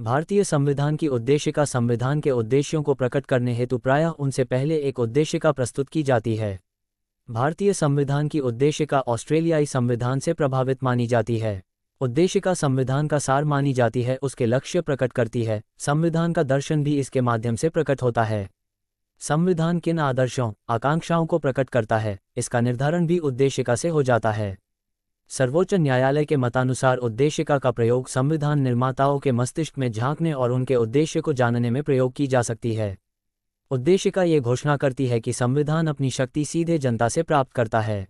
भारतीय संविधान की उद्देशिका संविधान के उद्देश्यों को प्रकट करने हेतु प्रायः उनसे पहले एक उद्देशिका प्रस्तुत की जाती है भारतीय संविधान की उद्देशिका ऑस्ट्रेलियाई संविधान से प्रभावित मानी जाती है उद्देशिका संविधान का सार मानी जाती है उसके लक्ष्य प्रकट करती है संविधान का दर्शन भी इसके माध्यम से प्रकट होता है संविधान किन आदर्शों आकांक्षाओं को प्रकट करता है इसका निर्धारण भी उद्देशिका से हो जाता है सर्वोच्च न्यायालय के मतानुसार उद्देशिका का प्रयोग संविधान निर्माताओं के मस्तिष्क में झांकने और उनके उद्देश्य को जानने में प्रयोग की जा सकती है उद्देशिका ये घोषणा करती है कि संविधान अपनी शक्ति सीधे जनता से प्राप्त करता है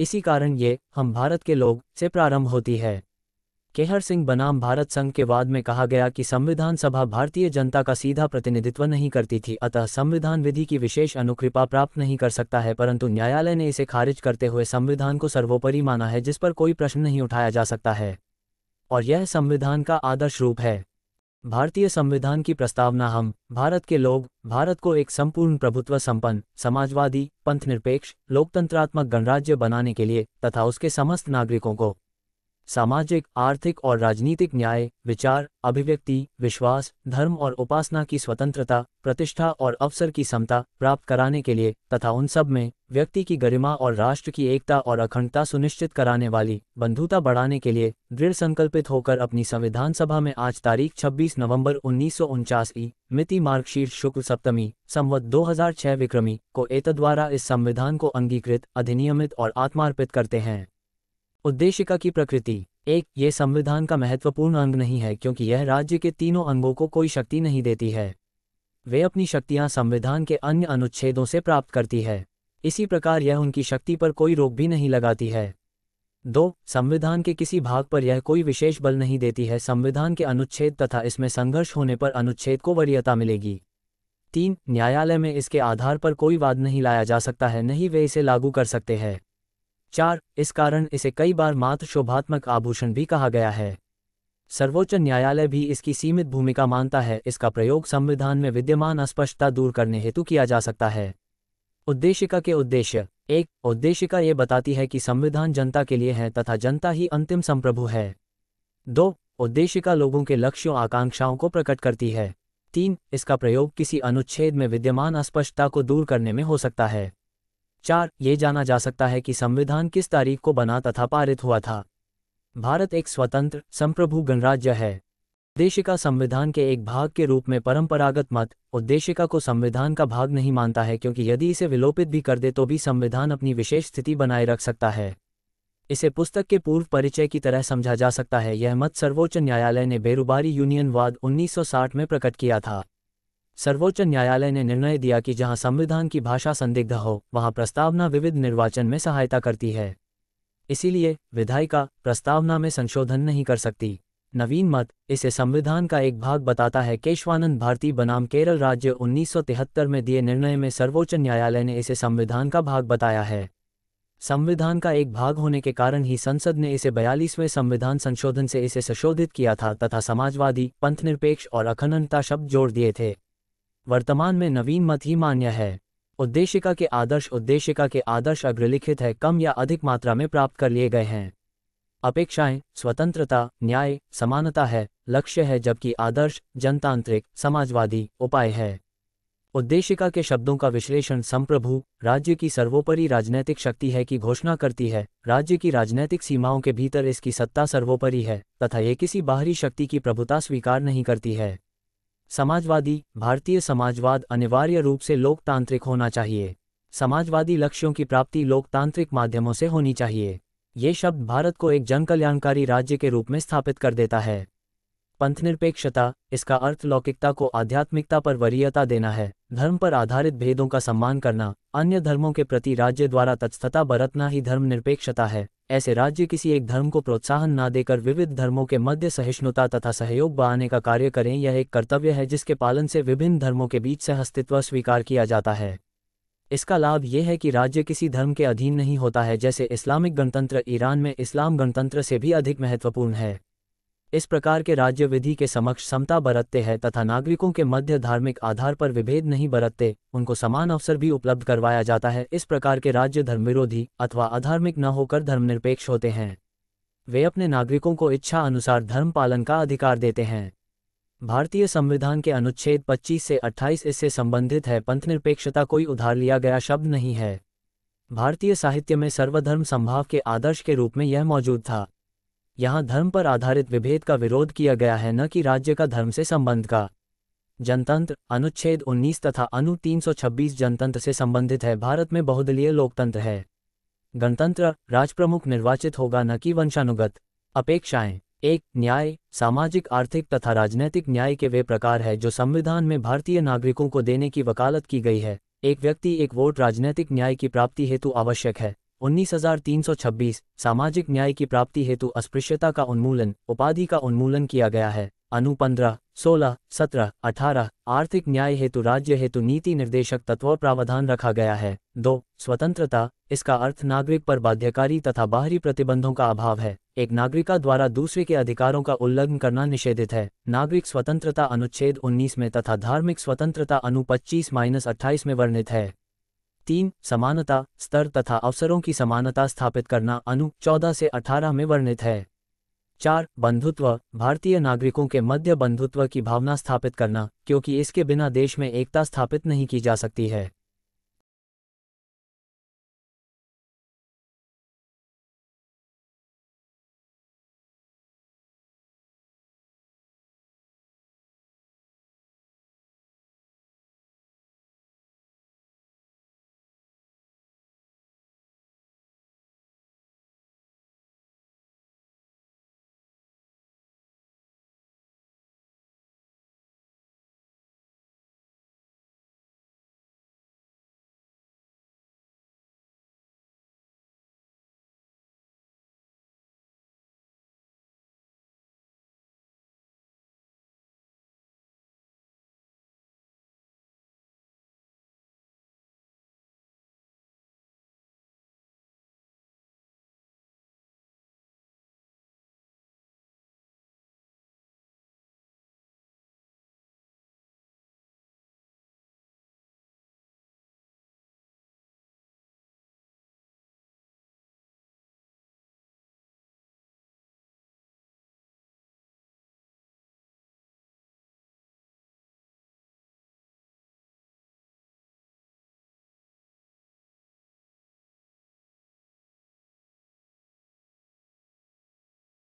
इसी कारण ये हम भारत के लोग से प्रारंभ होती है केहर सिंह बनाम भारत संघ के वाद में कहा गया कि संविधान सभा भारतीय जनता का सीधा प्रतिनिधित्व नहीं करती थी अतः संविधान विधि की विशेष अनुकृपा प्राप्त नहीं कर सकता है परंतु न्यायालय ने इसे खारिज करते हुए संविधान को सर्वोपरि माना है जिस पर कोई प्रश्न नहीं उठाया जा सकता है और यह संविधान का आदर्श रूप है भारतीय संविधान की प्रस्तावना हम भारत के लोग भारत को एक संपूर्ण प्रभुत्व संपन्न समाजवादी पंथ निरपेक्ष लोकतंत्रात्मक गणराज्य बनाने के लिए तथा उसके समस्त नागरिकों को सामाजिक आर्थिक और राजनीतिक न्याय विचार अभिव्यक्ति विश्वास धर्म और उपासना की स्वतंत्रता प्रतिष्ठा और अवसर की समता प्राप्त कराने के लिए तथा उन सब में व्यक्ति की गरिमा और राष्ट्र की एकता और अखंडता सुनिश्चित कराने वाली बंधुता बढ़ाने के लिए दृढ़ संकल्पित होकर अपनी संविधान सभा में आज तारीख 26 नवंबर उन्नीस ई मिति मार्गशीर्ष शुक्ल सप्तमी संवत 2006 विक्रमी को द्वारा इस संविधान को अंगीकृत अधिनियमित और आत्मार्पित करते हैं उद्देशिका की प्रकृति एक ये संविधान का महत्वपूर्ण अंग नहीं है क्योंकि यह राज्य के तीनों अंगों को कोई शक्ति नहीं देती है वे अपनी शक्तियां संविधान के अन्य अनुच्छेदों से प्राप्त करती है इसी प्रकार यह उनकी शक्ति पर कोई रोक भी नहीं लगाती है दो संविधान के किसी भाग पर यह कोई विशेष बल नहीं देती है संविधान के अनुच्छेद तथा इसमें संघर्ष होने पर अनुच्छेद को वरीयता मिलेगी तीन न्यायालय में इसके आधार पर कोई वाद नहीं लाया जा सकता है नहीं वे इसे लागू कर सकते हैं चार इस कारण इसे कई बार मात्र शोभात्मक आभूषण भी कहा गया है सर्वोच्च न्यायालय भी इसकी सीमित भूमिका मानता है इसका प्रयोग संविधान में विद्यमान अस्पष्टता दूर करने हेतु किया जा सकता है उद्देशिका के उद्देश्य एक उद्देशिका ये बताती है कि संविधान जनता के लिए है तथा जनता ही अंतिम संप्रभु है दो उद्देशिका लोगों के लक्ष्यों आकांक्षाओं को प्रकट करती है तीन इसका प्रयोग किसी अनुच्छेद में विद्यमान अस्पष्टता को दूर करने में हो सकता है चार ये जाना जा सकता है कि संविधान किस तारीख को बना तथा पारित हुआ था भारत एक स्वतंत्र संप्रभु गणराज्य है देशिका संविधान के एक भाग के रूप में परंपरागत मत उद्देशिका को संविधान का भाग नहीं मानता है क्योंकि यदि इसे विलोपित भी कर दे तो भी संविधान अपनी विशेष स्थिति बनाए रख सकता है इसे पुस्तक के पूर्व परिचय की तरह समझा जा सकता है यह मत सर्वोच्च न्यायालय ने बेरुबारी यूनियनवाद 1960 में प्रकट किया था सर्वोच्च न्यायालय ने निर्णय दिया कि जहां संविधान की भाषा संदिग्ध हो वहां प्रस्तावना विविध निर्वाचन में सहायता करती है इसीलिए विधायिका प्रस्तावना में संशोधन नहीं कर सकती नवीन मत इसे संविधान का एक भाग बताता है केशवानंद भारती बनाम केरल राज्य 1973 में दिए निर्णय में सर्वोच्च न्यायालय ने इसे संविधान का भाग बताया है संविधान का एक भाग होने के कारण ही संसद ने इसे बयालीसवें संविधान संशोधन से इसे संशोधित किया था तथा समाजवादी पंथनिरपेक्ष और अखंडता शब्द जोड़ दिए थे वर्तमान में नवीन मत ही मान्य है उद्देशिका के आदर्श उद्देशिका के आदर्श अग्रलिखित है कम या अधिक मात्रा में प्राप्त कर लिए गए हैं अपेक्षाएं स्वतंत्रता न्याय समानता है लक्ष्य है जबकि आदर्श जनतांत्रिक समाजवादी उपाय है उद्देशिका के शब्दों का विश्लेषण संप्रभु राज्य की सर्वोपरि राजनैतिक शक्ति है की घोषणा करती है राज्य की राजनैतिक सीमाओं के भीतर इसकी सत्ता सर्वोपरि है तथा ये किसी बाहरी शक्ति की प्रभुता स्वीकार नहीं करती है समाजवादी भारतीय समाजवाद अनिवार्य रूप से लोकतांत्रिक होना चाहिए समाजवादी लक्ष्यों की प्राप्ति लोकतांत्रिक माध्यमों से होनी चाहिए ये शब्द भारत को एक जनकल्याणकारी राज्य के रूप में स्थापित कर देता है पंथनिरपेक्षता इसका अर्थ लौकिकता को आध्यात्मिकता पर वरीयता देना है धर्म पर आधारित भेदों का सम्मान करना अन्य धर्मों के प्रति राज्य द्वारा तत्स्थता बरतना ही धर्मनिरपेक्षता है ऐसे राज्य किसी एक धर्म को प्रोत्साहन न देकर विविध धर्मों के मध्य सहिष्णुता तथा सहयोग बढ़ाने का कार्य करें यह एक कर्तव्य है जिसके पालन से विभिन्न धर्मों के बीच से अस्तित्व स्वीकार किया जाता है इसका लाभ यह है कि राज्य किसी धर्म के अधीन नहीं होता है जैसे इस्लामिक गणतंत्र ईरान में इस्लाम गणतंत्र से भी अधिक महत्वपूर्ण है इस प्रकार के राज्य विधि के समक्ष समता बरतते हैं तथा नागरिकों के मध्य धार्मिक आधार पर विभेद नहीं बरतते उनको समान अवसर भी उपलब्ध करवाया जाता है इस प्रकार के राज्य धर्मविरोधी अथवा अधार्मिक न होकर धर्मनिरपेक्ष होते हैं वे अपने नागरिकों को इच्छा अनुसार धर्म पालन का अधिकार देते हैं भारतीय संविधान के अनुच्छेद 25 से 28 इससे संबंधित है पंथनिरपेक्षता कोई उधार लिया गया शब्द नहीं है भारतीय साहित्य में सर्वधर्म संभाव के आदर्श के रूप में यह मौजूद था यहां धर्म पर आधारित विभेद का विरोध किया गया है न कि राज्य का धर्म से संबंध का जनतंत्र अनुच्छेद 19 तथा अनु 326 जनतंत्र से संबंधित है भारत में बहुदलीय लोकतंत्र है गणतंत्र राजप्रमुख निर्वाचित होगा न कि वंशानुगत अपेक्षाएं एक न्याय सामाजिक आर्थिक तथा राजनैतिक न्याय के वे प्रकार है जो संविधान में भारतीय नागरिकों को देने की वकालत की गई है एक व्यक्ति एक वोट राजनैतिक न्याय की प्राप्ति हेतु आवश्यक है 19,326 सामाजिक न्याय की प्राप्ति हेतु अस्पृश्यता का उन्मूलन उपाधि का उन्मूलन किया गया है अनु पंद्रह सोलह सत्रह अठारह आर्थिक न्याय हेतु राज्य हेतु नीति निर्देशक तत्व प्रावधान रखा गया है दो स्वतंत्रता इसका अर्थ नागरिक पर बाध्यकारी तथा बाहरी प्रतिबंधों का अभाव है एक नागरिका द्वारा दूसरे के अधिकारों का उल्लंघन करना निषेधित है नागरिक स्वतंत्रता अनुच्छेद 19 में तथा धार्मिक स्वतंत्रता अनु 25 माइनस अट्ठाईस में वर्णित है तीन समानता स्तर तथा अवसरों की समानता स्थापित करना अनु चौदह से अठारह में वर्णित है चार बंधुत्व भारतीय नागरिकों के मध्य बंधुत्व की भावना स्थापित करना क्योंकि इसके बिना देश में एकता स्थापित नहीं की जा सकती है